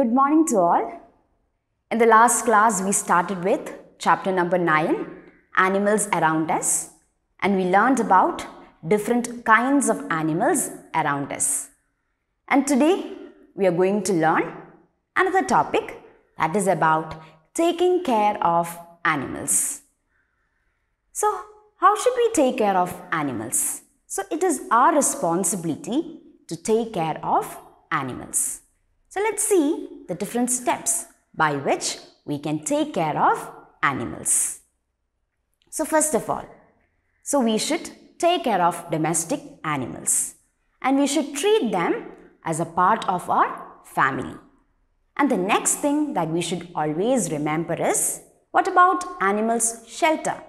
Good morning to all. In the last class, we started with chapter number 9, Animals Around Us, and we learned about different kinds of animals around us. And today, we are going to learn another topic that is about taking care of animals. So, how should we take care of animals? So, it is our responsibility to take care of animals. So let's see the different steps by which we can take care of animals. So first of all, so we should take care of domestic animals and we should treat them as a part of our family. And the next thing that we should always remember is what about animals' shelter?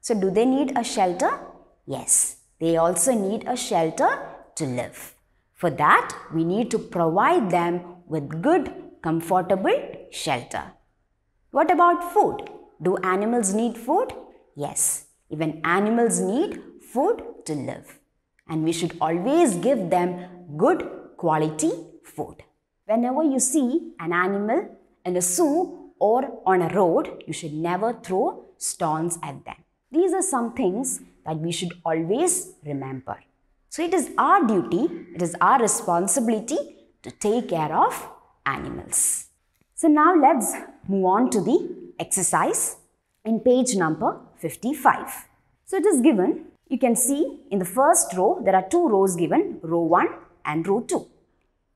So do they need a shelter? Yes, they also need a shelter to live. For that, we need to provide them with good, comfortable shelter. What about food? Do animals need food? Yes, even animals need food to live. And we should always give them good quality food. Whenever you see an animal in a zoo or on a road, you should never throw stones at them. These are some things that we should always remember. So it is our duty, it is our responsibility to take care of animals. So now let's move on to the exercise in page number 55. So it is given, you can see in the first row, there are two rows given, row 1 and row 2.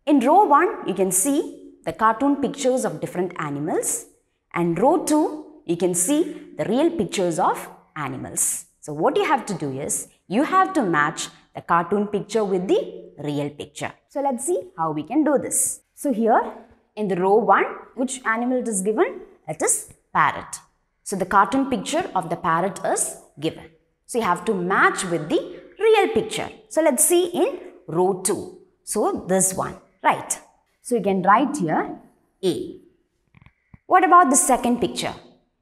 In row 1, you can see the cartoon pictures of different animals and row 2, you can see the real pictures of animals. So what you have to do is, you have to match the cartoon picture with the real picture. So let's see how we can do this. So here in the row 1, which animal it is given? It is parrot. So the cartoon picture of the parrot is given. So you have to match with the real picture. So let's see in row 2. So this one, right? So you can write here A. What about the second picture?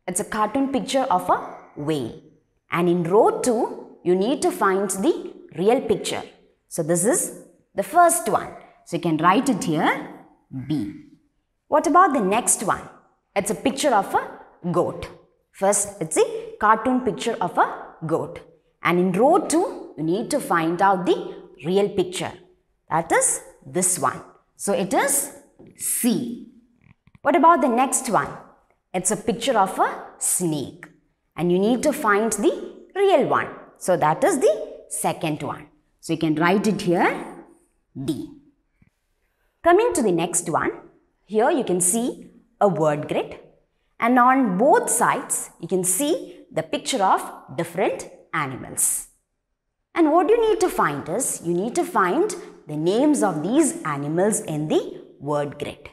It's a cartoon picture of a whale. And in row 2, you need to find the real picture. So this is the first one. So you can write it here, B. What about the next one? It's a picture of a goat. First, it's a cartoon picture of a goat. And in row 2, you need to find out the real picture. That is this one. So it is C. What about the next one? It's a picture of a snake. And you need to find the real one. So that is the second one. So you can write it here D. Coming to the next one, here you can see a word grid and on both sides you can see the picture of different animals. And what you need to find is, you need to find the names of these animals in the word grid.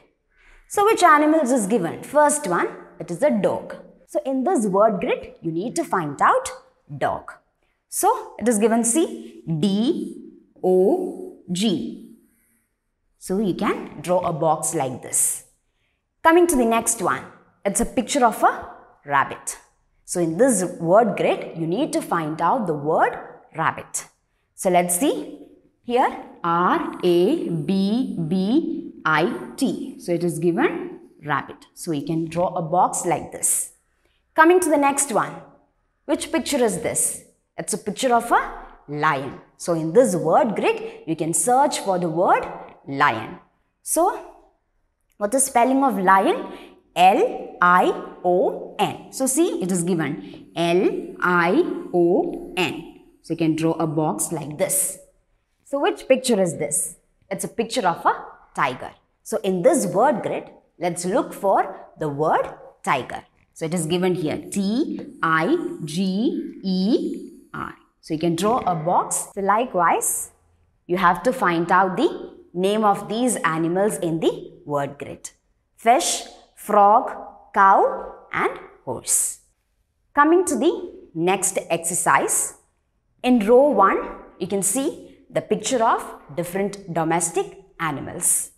So which animals is given? First one, it is a dog. So in this word grid, you need to find out dog. So it is given C, D, O, G. So you can draw a box like this. Coming to the next one, it's a picture of a rabbit. So in this word grid, you need to find out the word rabbit. So let's see. Here R A B B I T. So it is given rabbit. So you can draw a box like this. Coming to the next one. Which picture is this? It's a picture of a lion. So in this word grid, you can search for the word lion. So what is spelling of lion? L-I-O-N. So see, it is given L-I-O-N. So you can draw a box like this. So which picture is this? It's a picture of a tiger. So in this word grid, let's look for the word tiger. So it is given here T-I-G-E so you can draw a box. So likewise, you have to find out the name of these animals in the word grid. Fish, frog, cow and horse. Coming to the next exercise. In row 1, you can see the picture of different domestic animals.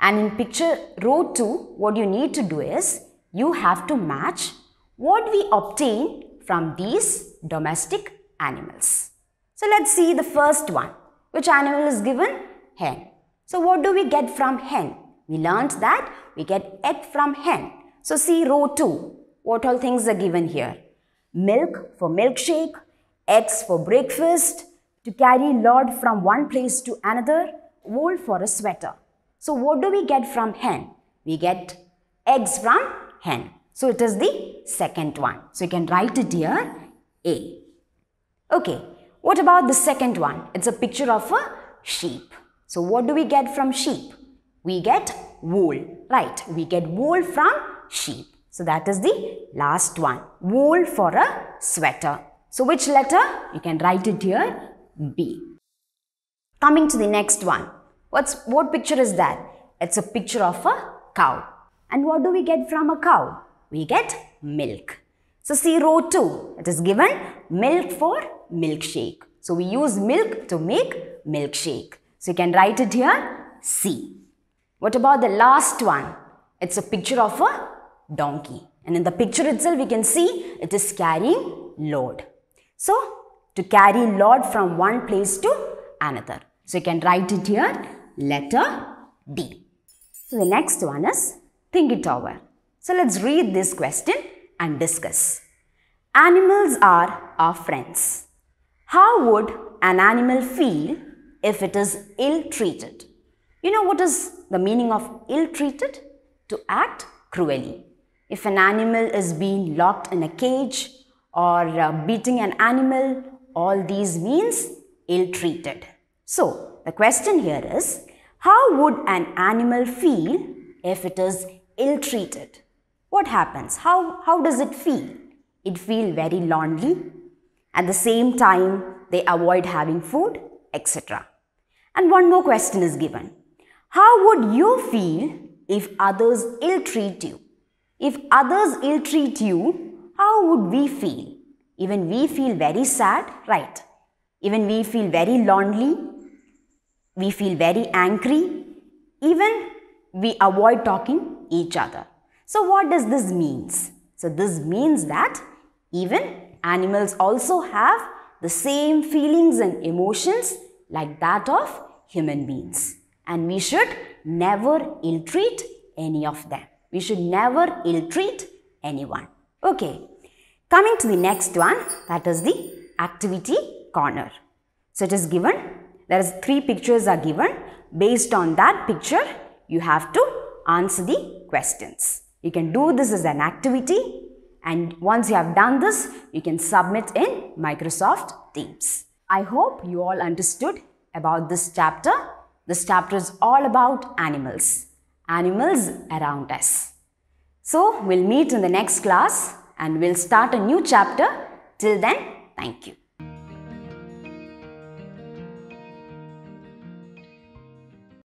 And in picture row 2, what you need to do is, you have to match what we obtain from these domestic animals. So let's see the first one. Which animal is given? Hen. So what do we get from hen? We learnt that we get egg from hen. So see row 2. What all things are given here? Milk for milkshake, eggs for breakfast, to carry load from one place to another, wool for a sweater. So what do we get from hen? We get eggs from hen. So it is the second one. So you can write it here A. Okay, what about the second one? It's a picture of a sheep. So what do we get from sheep? We get wool, right? We get wool from sheep. So that is the last one. Wool for a sweater. So which letter? You can write it here, B. Coming to the next one. What's, what picture is that? It's a picture of a cow. And what do we get from a cow? We get milk. So CO2, it is given milk for milkshake. So we use milk to make milkshake. So you can write it here C. What about the last one? It's a picture of a donkey. And in the picture itself, we can see it is carrying load. So to carry load from one place to another. So you can write it here letter D. So the next one is think it over. So let's read this question and discuss. Animals are our friends. How would an animal feel if it is ill-treated? You know what is the meaning of ill-treated? To act cruelly. If an animal is being locked in a cage or uh, beating an animal, all these means ill-treated. So, the question here is, how would an animal feel if it is ill-treated? what happens? How, how does it feel? It feels very lonely. At the same time, they avoid having food, etc. And one more question is given. How would you feel if others ill-treat you? If others ill-treat you, how would we feel? Even we feel very sad, right? Even we feel very lonely. We feel very angry. Even we avoid talking each other. So what does this means? So this means that even animals also have the same feelings and emotions like that of human beings. And we should never ill-treat any of them. We should never ill-treat anyone. Okay, coming to the next one that is the activity corner. So it is given, there is three pictures are given. Based on that picture, you have to answer the questions. You can do this as an activity and once you have done this, you can submit in Microsoft Teams. I hope you all understood about this chapter. This chapter is all about animals, animals around us. So we'll meet in the next class and we'll start a new chapter. Till then, thank you.